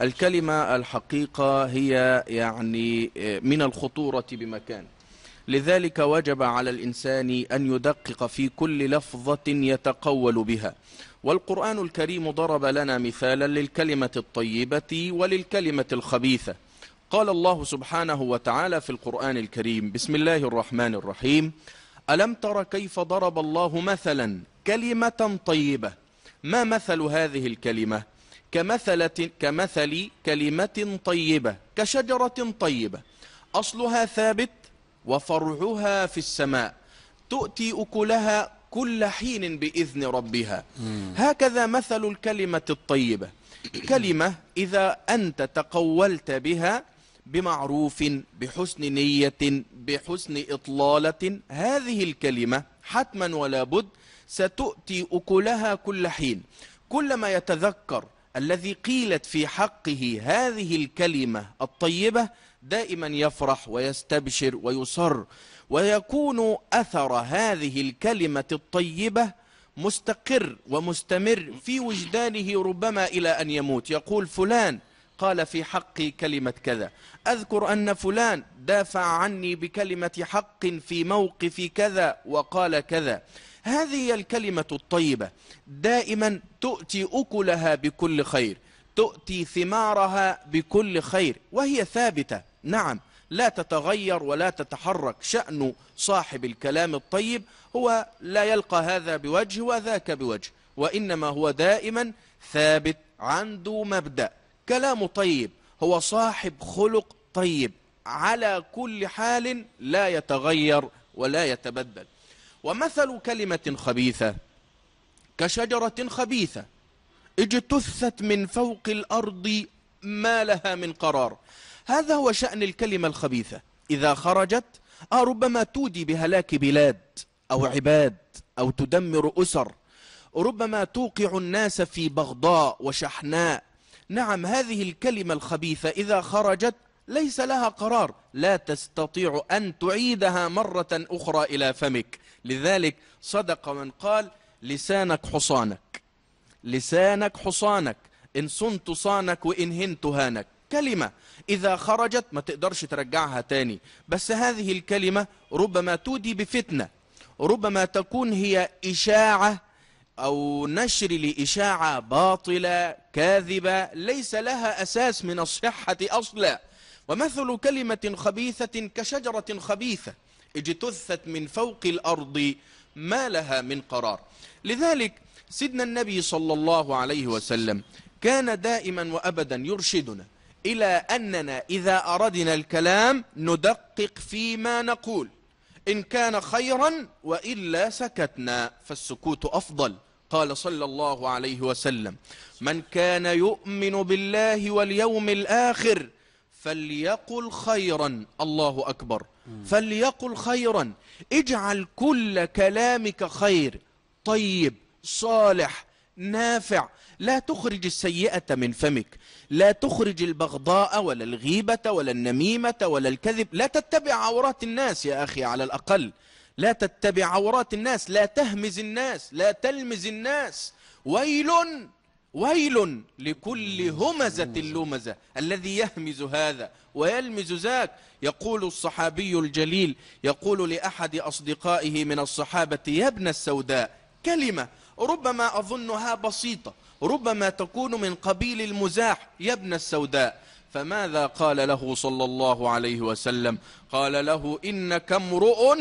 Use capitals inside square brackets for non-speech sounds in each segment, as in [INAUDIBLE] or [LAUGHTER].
الكلمة الحقيقة هي يعني آه، من الخطورة بمكان لذلك وجب على الإنسان أن يدقق في كل لفظة يتقول بها والقرآن الكريم ضرب لنا مثالا للكلمة الطيبة وللكلمة الخبيثة قال الله سبحانه وتعالى في القرآن الكريم بسم الله الرحمن الرحيم ألم تر كيف ضرب الله مثلا كلمة طيبة ما مثل هذه الكلمة؟ كمثلة كمثل كلمة طيبة كشجرة طيبة أصلها ثابت وفرعها في السماء تؤتي أكلها كل حين بإذن ربها هكذا مثل الكلمة الطيبة كلمة إذا أنت تقولت بها بمعروف بحسن نية بحسن إطلالة هذه الكلمة حتما ولا بد ستؤتي أكلها كل حين كلما يتذكر الذي قيلت في حقه هذه الكلمة الطيبة دائما يفرح ويستبشر ويصر ويكون أثر هذه الكلمة الطيبة مستقر ومستمر في وجدانه ربما إلى أن يموت يقول فلان قال في حقي كلمة كذا أذكر أن فلان دافع عني بكلمة حق في موقف كذا وقال كذا هذه الكلمة الطيبة دائما تؤتي أكلها بكل خير تؤتي ثمارها بكل خير وهي ثابتة نعم لا تتغير ولا تتحرك شأن صاحب الكلام الطيب هو لا يلقى هذا بوجه وذاك بوجه وإنما هو دائما ثابت عنده مبدأ كلام طيب هو صاحب خلق طيب على كل حال لا يتغير ولا يتبدل ومثل كلمة خبيثة كشجرة خبيثة اجتثت من فوق الأرض ما لها من قرار هذا هو شأن الكلمة الخبيثة إذا خرجت آه ربما تودي بهلاك بلاد أو عباد أو تدمر أسر ربما توقع الناس في بغضاء وشحناء نعم هذه الكلمة الخبيثة إذا خرجت ليس لها قرار لا تستطيع أن تعيدها مرة أخرى إلى فمك لذلك صدق من قال لسانك حصانك لسانك حصانك إن صنت صانك وإن هنت هانك كلمة إذا خرجت ما تقدرش ترجعها تاني بس هذه الكلمة ربما تودي بفتنة ربما تكون هي إشاعة أو نشر لإشاعة باطلة كاذبة ليس لها أساس من الصحة أصلا ومثل كلمة خبيثة كشجرة خبيثة اجتثت من فوق الأرض ما لها من قرار لذلك سيدنا النبي صلى الله عليه وسلم كان دائما وأبدا يرشدنا إلى أننا إذا أردنا الكلام ندقق فيما نقول إن كان خيرا وإلا سكتنا فالسكوت أفضل قال صلى الله عليه وسلم من كان يؤمن بالله واليوم الآخر فليقل خيرا الله أكبر فليقل خيرا اجعل كل كلامك خير طيب صالح نافع لا تخرج السيئة من فمك لا تخرج البغضاء ولا الغيبة ولا النميمة ولا الكذب لا تتبع عورات الناس يا أخي على الأقل لا تتبع عورات الناس لا تهمز الناس لا تلمز الناس ويل ويل لكل همزة اللمزة الذي يهمز هذا ويلمز ذاك يقول الصحابي الجليل يقول لأحد أصدقائه من الصحابة يا ابن السوداء كلمة ربما أظنها بسيطة ربما تكون من قبيل المزاح يا ابن السوداء فماذا قال له صلى الله عليه وسلم قال له إنك امرؤ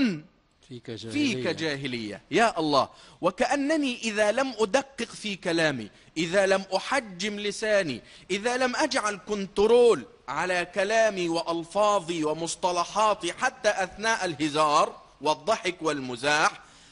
فيك جاهلية. فيك جاهلية يا الله وكأنني إذا لم أدقق في كلامي إذا لم أحجم لساني إذا لم أجعل كنترول على كلامي وألفاظي ومصطلحاتي حتى أثناء الهزار والضحك والمزاح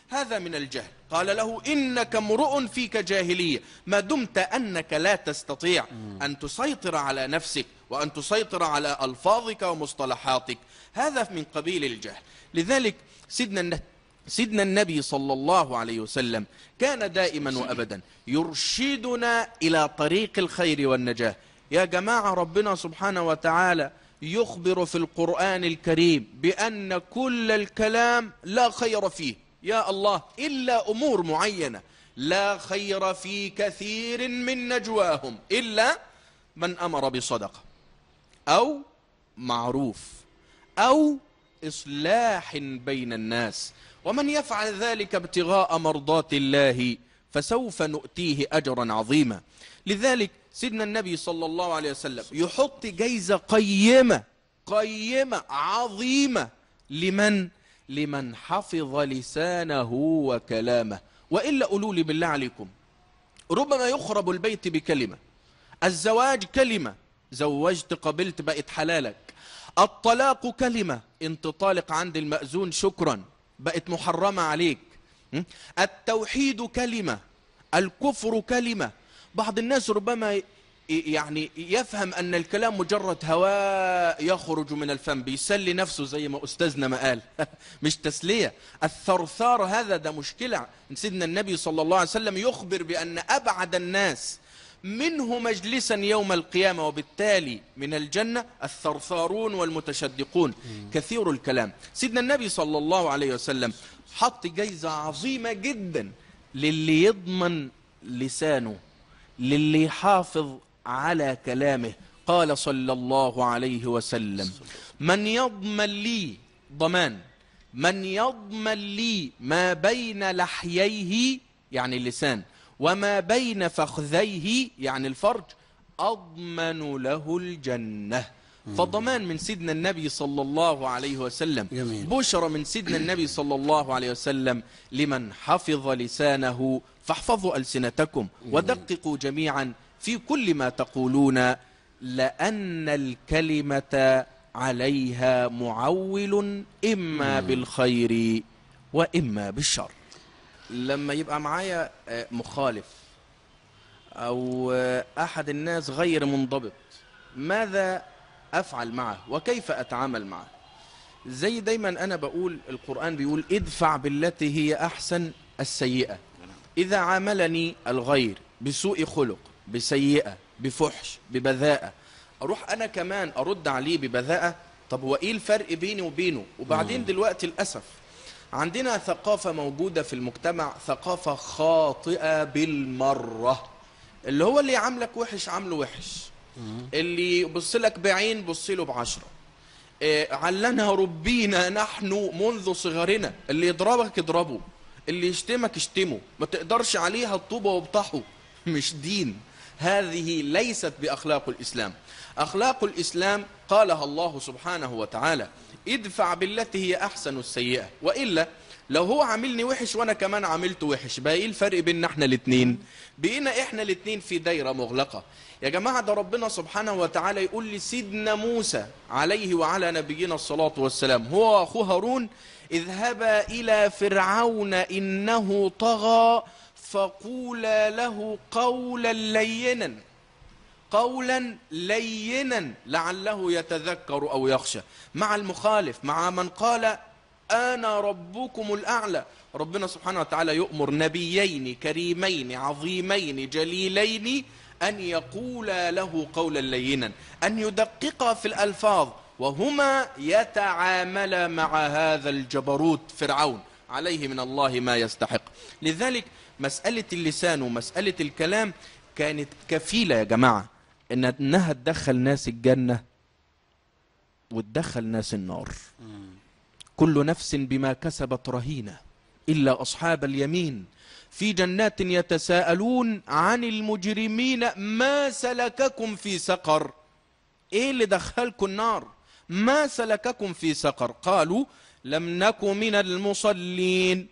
هذا من الجهل قال له إنك امرؤ فيك جاهلية ما دمت أنك لا تستطيع أن تسيطر على نفسك وأن تسيطر على ألفاظك ومصطلحاتك هذا من قبيل الجهل لذلك سيدنا سيدنا النبي صلى الله عليه وسلم كان دائما وأبدا يرشدنا إلى طريق الخير والنجاة يا جماعة ربنا سبحانه وتعالى يخبر في القرآن الكريم بأن كل الكلام لا خير فيه يا الله إلا أمور معينة لا خير في كثير من نجواهم إلا من أمر بصدقة أو معروف أو إصلاح بين الناس ومن يفعل ذلك ابتغاء مرضات الله فسوف نؤتيه أجرا عظيما لذلك سيدنا النبي صلى الله عليه وسلم يحط جايزة قيمة قيمة عظيمة لمن لمن حفظ لسانه وكلامه وإلا قولوا لي بالله عليكم ربما يخرب البيت بكلمة الزواج كلمة زوجت قبلت بقت حلالك الطلاق كلمة انت طالق عند المأذون شكرا بقت محرمة عليك التوحيد كلمة الكفر كلمة بعض الناس ربما يعني يفهم أن الكلام مجرد هواء يخرج من الفم بيسلي نفسه زي ما أستاذنا ما قال [LAUGHS] مش تسلية الثرثار هذا ده مشكلة سيدنا النبي صلى الله عليه وسلم يخبر بأن أبعد الناس منه مجلسا يوم القيامة وبالتالي من الجنة الثرثارون والمتشدقون كثير الكلام سيدنا النبي صلى الله عليه وسلم حط جايزة عظيمة جدا للي يضمن لسانه للي يحافظ على كلامه قال صلى الله عليه وسلم من يضمن لي ضمان من يضمن لي ما بين لحييه يعني اللسان وما بين فخذيه يعني الفرج أضمن له الجنة فضمان من سيدنا النبي صلى الله عليه وسلم بشرى من سيدنا النبي صلى الله عليه وسلم لمن حفظ لسانه فاحفظوا ألسنتكم ودققوا جميعا في كل ما تقولون لأن الكلمة عليها معول إما بالخير وإما بالشر لما يبقى معايا آه، مخالف او آه، احد الناس غير منضبط ماذا افعل معه وكيف اتعامل معه زي دايما انا بقول القران بيقول ادفع بالتي هي احسن السيئه اذا عاملني الغير بسوء خلق بسيئه بفحش ببذاءه اروح انا كمان ارد عليه ببذاءه طب وايه الفرق بيني وبينه وبعدين دلوقتي للاسف عندنا ثقافة موجودة في المجتمع ثقافة خاطئة بالمرة اللي هو اللي عاملك وحش عامله وحش اللي يبص لك بعين بص له بعشرة إيه، علنا ربينا نحن منذ صغرنا اللي يضربك اضربه اللي يشتمك اشتمه ما تقدرش عليها الطوبة وابطحه مش دين هذه ليست بأخلاق الإسلام أخلاق الإسلام قالها الله سبحانه وتعالى ادفع بالتي هي احسن السيئه والا لو هو عاملني وحش وانا كمان عملته وحش بقى ايه الفرق بيننا احنا الاثنين بقينا احنا الاثنين في دايره مغلقه يا جماعه ده ربنا سبحانه وتعالى يقول لسيدنا موسى عليه وعلى نبينا الصلاه والسلام هو واخوه هارون اذهبا الى فرعون انه طغى فقولا له قولا لينا قولا لينا لعله يتذكر أو يخشى مع المخالف مع من قال أنا ربكم الأعلى ربنا سبحانه وتعالى يؤمر نبيين كريمين عظيمين جليلين أن يقولا له قولا لينا أن يدققا في الألفاظ وهما يتعاملا مع هذا الجبروت فرعون عليه من الله ما يستحق لذلك مسألة اللسان ومسألة الكلام كانت كفيلة يا جماعة إنها تدخل ناس الجنة وتدخل ناس النار كل نفس بما كسبت رهينة إلا أصحاب اليمين في جنات يتساءلون عن المجرمين ما سلككم في سقر إيه اللي دخلكم النار ما سلككم في سقر قالوا لم نك من المصلين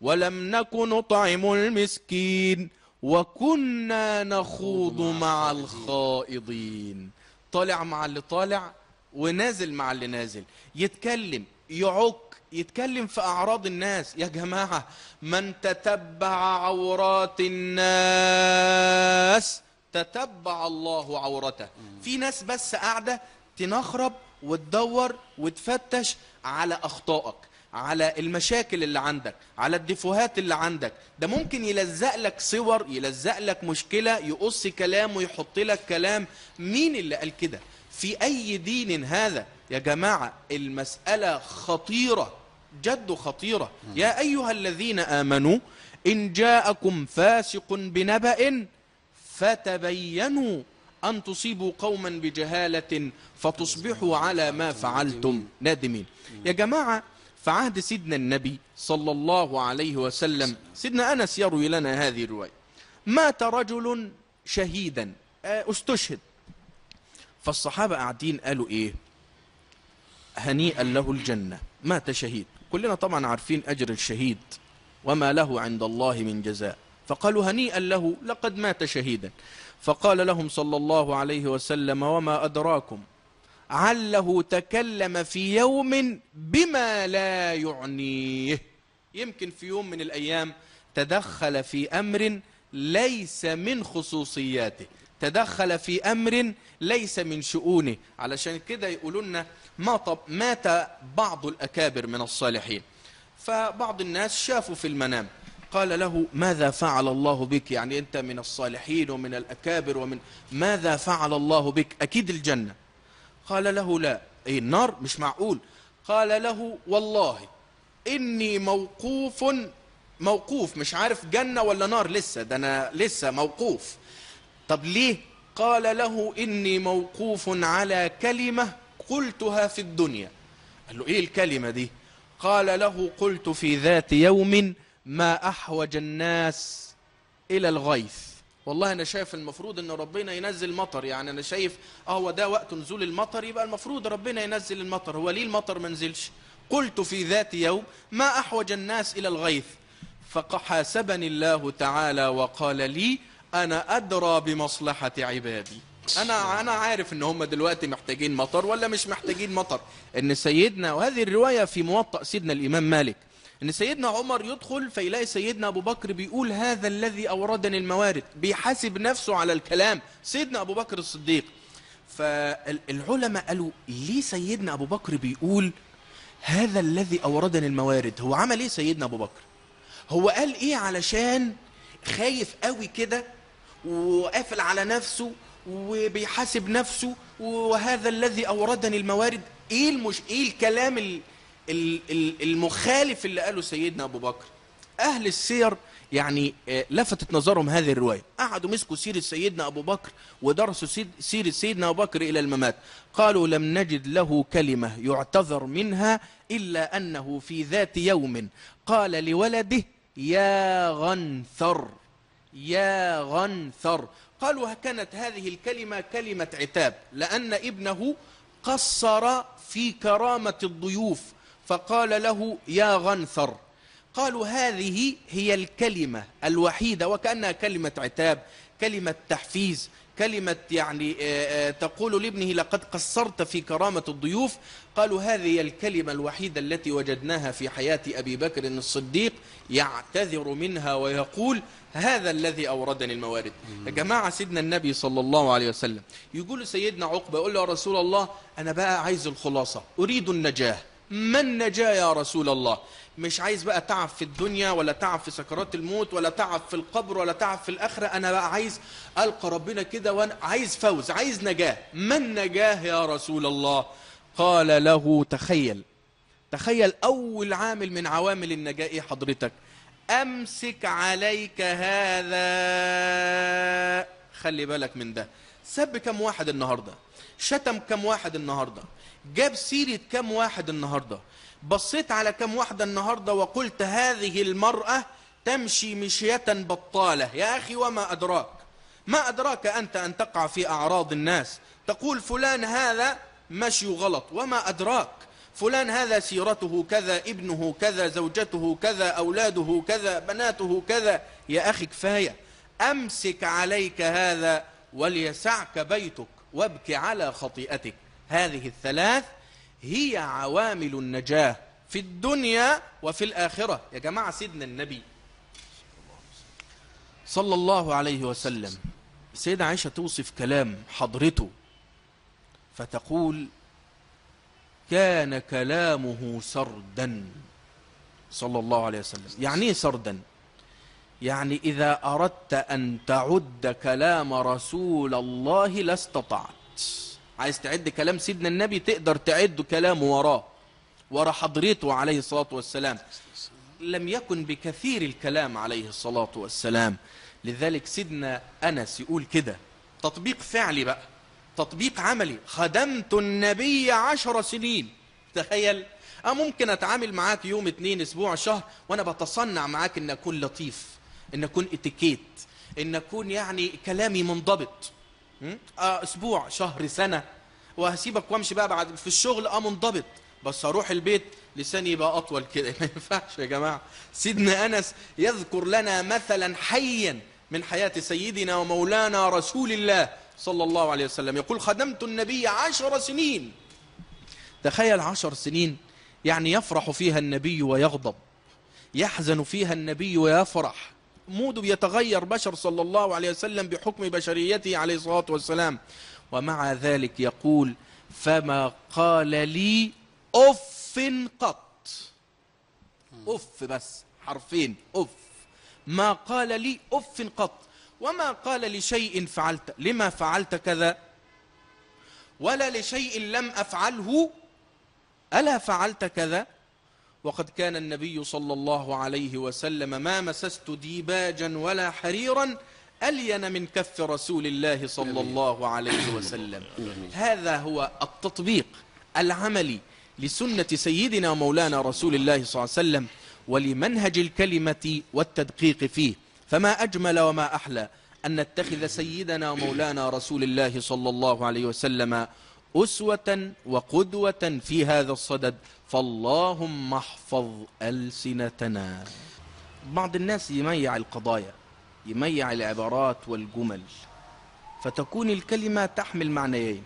ولم نك نطعم المسكين وكنا نخوض مع الخائضين طالع مع اللي طالع ونازل مع اللي نازل يتكلم يعك يتكلم في اعراض الناس يا جماعه من تتبع عورات الناس تتبع الله عورته في ناس بس قاعده تنخرب وتدور وتفتش على اخطائك على المشاكل اللي عندك على الديفوهات اللي عندك ده ممكن يلزق لك صور يلزق لك مشكلة يقص كلام ويحط لك كلام مين اللي قال كده في أي دين هذا يا جماعة المسألة خطيرة جد خطيرة يا أيها الذين آمنوا إن جاءكم فاسق بنبأ فتبينوا أن تصيبوا قوما بجهالة فتصبحوا على ما فعلتم نادمين يا جماعة فعهد سيدنا النبي صلى الله عليه وسلم سيدنا أنس يروي لنا هذه الرواية مات رجل شهيدا آه، استشهد فالصحابة قاعدين قالوا إيه هنيئا له الجنة مات شهيد كلنا طبعا عارفين أجر الشهيد وما له عند الله من جزاء فقالوا هنيئا له لقد مات شهيدا فقال لهم صلى الله عليه وسلم وما أدراكم عله تكلم في يوم بما لا يعنيه يمكن في يوم من الأيام تدخل في أمر ليس من خصوصياته تدخل في أمر ليس من شؤونه علشان كده يقولون ما طب مات بعض الأكابر من الصالحين فبعض الناس شافوا في المنام قال له ماذا فعل الله بك يعني أنت من الصالحين ومن الأكابر ومن ماذا فعل الله بك أكيد الجنة قال له لا أي النار مش معقول قال له والله إني موقوف موقوف مش عارف جنة ولا نار لسه ده أنا لسه موقوف طب ليه قال له إني موقوف على كلمة قلتها في الدنيا قال له إيه الكلمة دي قال له قلت في ذات يوم ما أحوج الناس إلى الغيث والله انا شايف المفروض ان ربنا ينزل مطر يعني انا شايف اهو آه ده وقت نزول المطر يبقى المفروض ربنا ينزل المطر هو ليه المطر ما نزلش قلت في ذات يوم ما احوج الناس الى الغيث فحاسبني الله تعالى وقال لي انا ادرى بمصلحه عبادي انا انا عارف ان هم دلوقتي محتاجين مطر ولا مش محتاجين مطر ان سيدنا وهذه الروايه في موطأ سيدنا الامام مالك ان سيدنا عمر يدخل فيلاقي سيدنا ابو بكر بيقول هذا الذي اوردني الموارد بيحاسب نفسه على الكلام سيدنا ابو بكر الصديق فالعلماء قالوا ليه سيدنا ابو بكر بيقول هذا الذي اوردني الموارد هو عمل ايه سيدنا ابو بكر هو قال ايه علشان خايف قوي كده وقافل على نفسه وبيحاسب نفسه وهذا الذي اوردني الموارد ايه المش ايه الكلام المخالف اللي قاله سيدنا ابو بكر اهل السير يعني آه، لفتت نظرهم هذه الروايه قعدوا مسكوا سيره سيدنا ابو بكر ودرسوا سيره سيدنا ابو بكر الى الممات قالوا لم نجد له كلمه يعتذر منها الا انه في ذات يوم قال لولده يا غنثر يا غنثر قالوا كانت هذه الكلمه كلمه عتاب لان ابنه قصر في كرامه الضيوف فقال له يا غنثر قالوا هذه هي الكلمة الوحيدة وكأنها كلمة عتاب كلمة تحفيز كلمة يعني آه، آه، تقول لابنه لقد قصرت في كرامة الضيوف قالوا هذه الكلمة الوحيدة التي وجدناها في حياة أبي بكر الصديق يعتذر منها ويقول هذا الذي أوردني الموارد يا جماعة سيدنا النبي صلى الله عليه وسلم يقول سيدنا عقبة يقول له رسول الله أنا بقى عايز الخلاصة أريد النجاة ما النجاة يا رسول الله مش عايز بقى تعب في الدنيا ولا تعب في سكرات الموت ولا تعب في القبر ولا تعب في الآخرة أنا بقى عايز ألقى ربنا كده وأنا عايز فوز عايز نجاة ما النجاة يا رسول الله قال له تخيل تخيل أول عامل من عوامل النجاة إيه حضرتك أمسك عليك هذا خلي بالك من ده سب كم واحد النهارده شتم كام واحد النهارده جاب سيرة كام واحد النهارده بصيت على كام واحدة النهاردة وقلت هذه المرأة تمشي مشية بطالة يا أخي وما أدراك ما أدراك أنت أن تقع في أعراض الناس تقول فلان هذا مشي غلط وما أدراك فلان هذا سيرته كذا ابنه كذا زوجته كذا أولاده كذا بناته كذا يا أخي كفاية أمسك عليك هذا وليسعك بيتك وابك على خطيئتك هذه الثلاث هي عوامل النجاة في الدنيا وفي الآخرة يا جماعة سيدنا النبي صلى الله عليه وسلم سيدة عائشة توصف كلام حضرته فتقول كان كلامه سردا صلى الله عليه وسلم يعني ايه سردا يعني إذا أردت أن تعد كلام رسول الله لاستطعت عايز تعد كلام سيدنا النبي تقدر تعد كلامه وراه ورا حضرته عليه الصلاة والسلام لم يكن بكثير الكلام عليه الصلاة والسلام لذلك سيدنا أنس يقول كده تطبيق فعلي بقى تطبيق عملي خدمت النبي عشر سنين تخيل أه ممكن أتعامل معاك يوم اتنين أسبوع شهر وأنا بتصنع معاك أن أكون لطيف ان اكون اتيكيت ان اكون يعني كلامي منضبط اه اسبوع شهر سنه وهسيبك وامشي بقى بعد في الشغل اه منضبط بس اروح البيت لساني يبقى اطول كده [LAUGHS] ما ينفعش يا جماعه سيدنا انس يذكر لنا مثلا حيا من حياه سيدنا ومولانا رسول الله صلى الله عليه وسلم يقول خدمت النبي عشر سنين تخيل عشر سنين يعني يفرح فيها النبي ويغضب يحزن فيها النبي ويفرح مود بيتغير بشر صلى الله عليه وسلم بحكم بشريته عليه الصلاة والسلام ومع ذلك يقول فما قال لي أف قط أف بس حرفين أف ما قال لي أف قط وما قال لشيء فعلت لما فعلت كذا ولا لشيء لم أفعله ألا فعلت كذا وقد كان النبي صلى الله عليه وسلم ما مسست ديباجا ولا حريرا ألين من كف رسول الله صلى الله عليه وسلم هذا هو التطبيق العملي لسنة سيدنا مولانا رسول الله صلى الله عليه وسلم ولمنهج الكلمة والتدقيق فيه فما أجمل وما أحلى أن نتخذ سيدنا مولانا رسول الله صلى الله عليه وسلم أسوة وقدوة في هذا الصدد فاللهم احفظ ألسنتنا بعض الناس يميع القضايا يميع العبارات والجمل فتكون الكلمة تحمل معنيين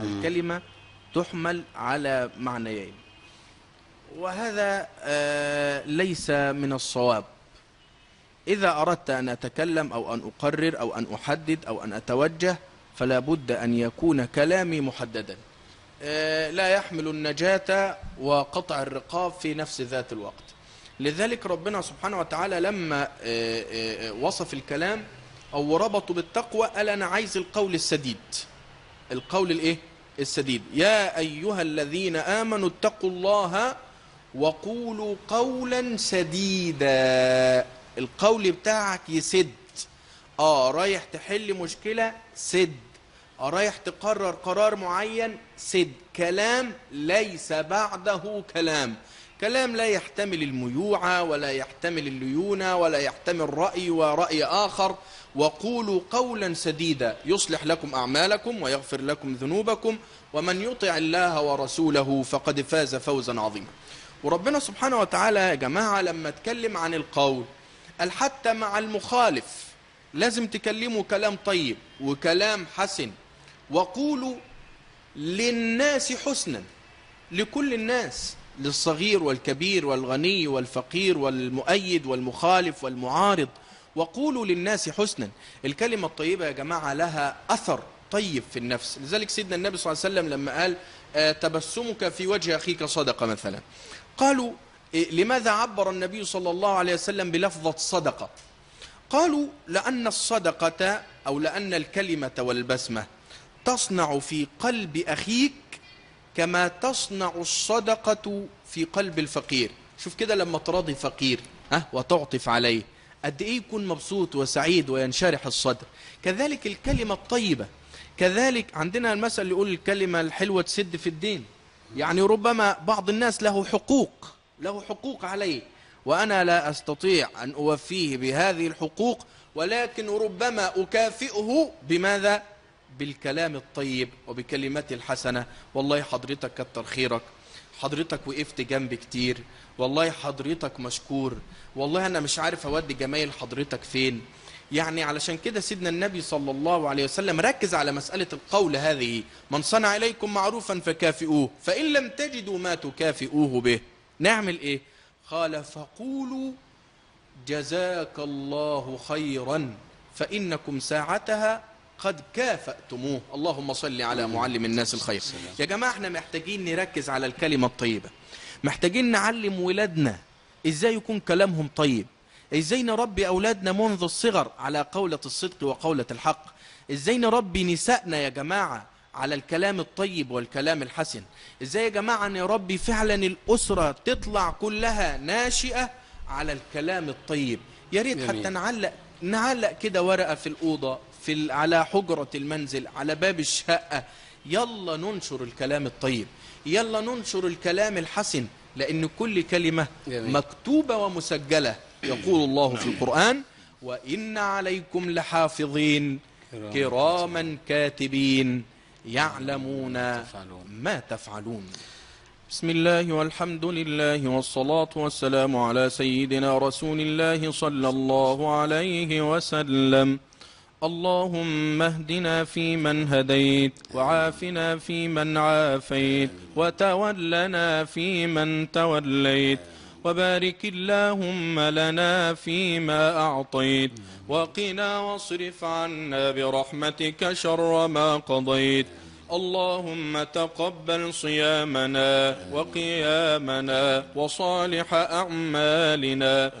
الكلمة تحمل على معنيين وهذا آه، ليس من الصواب إذا أردت أن أتكلم أو أن أقرر أو أن أحدد أو أن أتوجه فلا بد أن يكون كلامي محددا آه، لا يحمل النجاة وقطع الرقاب في نفس ذات الوقت لذلك ربنا سبحانه وتعالى لما آه، آه، وصف الكلام أو ربطه بالتقوى قال أنا عايز القول السديد القول الإيه؟ السديد يا أيها الذين آمنوا اتقوا الله وقولوا قولا سديدا القول بتاعك يسد اه رايح تحل مشكلة سد رايح تقرر قرار معين سد كلام ليس بعده كلام كلام لا يحتمل الميوعة ولا يحتمل الليونة ولا يحتمل رأي ورأي آخر وقولوا قولا سديدا يصلح لكم أعمالكم ويغفر لكم ذنوبكم ومن يطع الله ورسوله فقد فاز فوزا عظيما وربنا سبحانه وتعالى يا جماعة لما اتكلم عن القول قال حتى مع المخالف لازم تكلمه كلام طيب وكلام حسن وقولوا للناس حسنا لكل الناس للصغير والكبير والغني والفقير والمؤيد والمخالف والمعارض وقولوا للناس حسنا الكلمة الطيبة يا جماعة لها أثر طيب في النفس لذلك سيدنا النبي صلى الله عليه وسلم لما قال آه، تبسمك في وجه أخيك صدقة مثلا قالوا إيه، لماذا عبر النبي صلى الله عليه وسلم بلفظة صدقة قالوا لأن الصدقة أو لأن الكلمة والبسمة تصنع في قلب أخيك كما تصنع الصدقة في قلب الفقير شوف كده لما تراضي فقير ها وتعطف عليه قد إيه يكون مبسوط وسعيد وينشرح الصدر كذلك الكلمة الطيبة كذلك عندنا المثل يقول الكلمة الحلوة تسد في الدين يعني ربما بعض الناس له حقوق له حقوق عليه وأنا لا أستطيع أن أوفيه بهذه الحقوق ولكن ربما أكافئه بماذا بالكلام الطيب وبكلمات الحسنة والله حضرتك كتر خيرك حضرتك وقفت جنبي كتير والله حضرتك مشكور والله أنا مش عارف أودي جمايل حضرتك فين يعني علشان كده سيدنا النبي صلى الله عليه وسلم ركز على مسألة القول هذه من صنع إليكم معروفا فكافئوه فإن لم تجدوا ما تكافئوه به نعمل إيه قال فقولوا جزاك الله خيرا فإنكم ساعتها قد كافأتموه اللهم صل على معلم الناس الخير يا جماعة احنا محتاجين نركز على الكلمة الطيبة محتاجين نعلم ولادنا ازاي يكون كلامهم طيب ازاي نربي اولادنا منذ الصغر على قولة الصدق وقولة الحق ازاي نربي نسائنا يا جماعة على الكلام الطيب والكلام الحسن ازاي يا جماعة نربي فعلا الاسرة تطلع كلها ناشئة على الكلام الطيب يا ريت حتى نعلق نعلق كده ورقة في الأوضة في على حجرة المنزل على باب الشقة يلا ننشر الكلام الطيب يلا ننشر الكلام الحسن لأن كل كلمة مكتوبة ومسجلة يقول الله في القرآن وإن عليكم لحافظين كراما كاتبين يعلمون ما تفعلون بسم الله والحمد لله والصلاة والسلام على سيدنا رسول الله صلى الله عليه وسلم اللهم اهدنا فيمن هديت وعافنا فيمن عافيت وتولنا فيمن توليت وبارك اللهم لنا فيما أعطيت وقنا واصرف عنا برحمتك شر ما قضيت اللهم تقبل صيامنا وقيامنا وصالح أعمالنا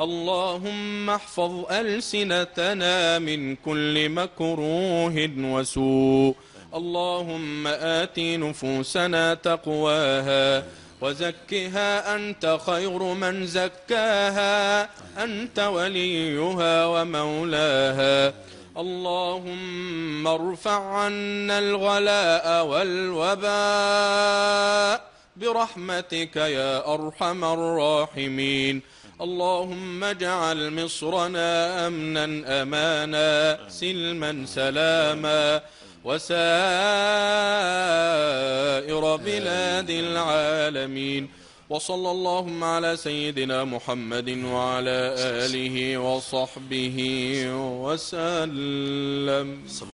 اللهم احفظ ألسنتنا من كل مكروه وسوء اللهم آت نفوسنا تقواها وزكها أنت خير من زكاها أنت وليها ومولاها اللهم ارفع عنا الغلاء والوباء برحمتك يا أرحم الراحمين اللهم اجعل مصرنا امنا امانا سلما سلاما وسائر بلاد العالمين وصلى اللهم على سيدنا محمد وعلى اله وصحبه وسلم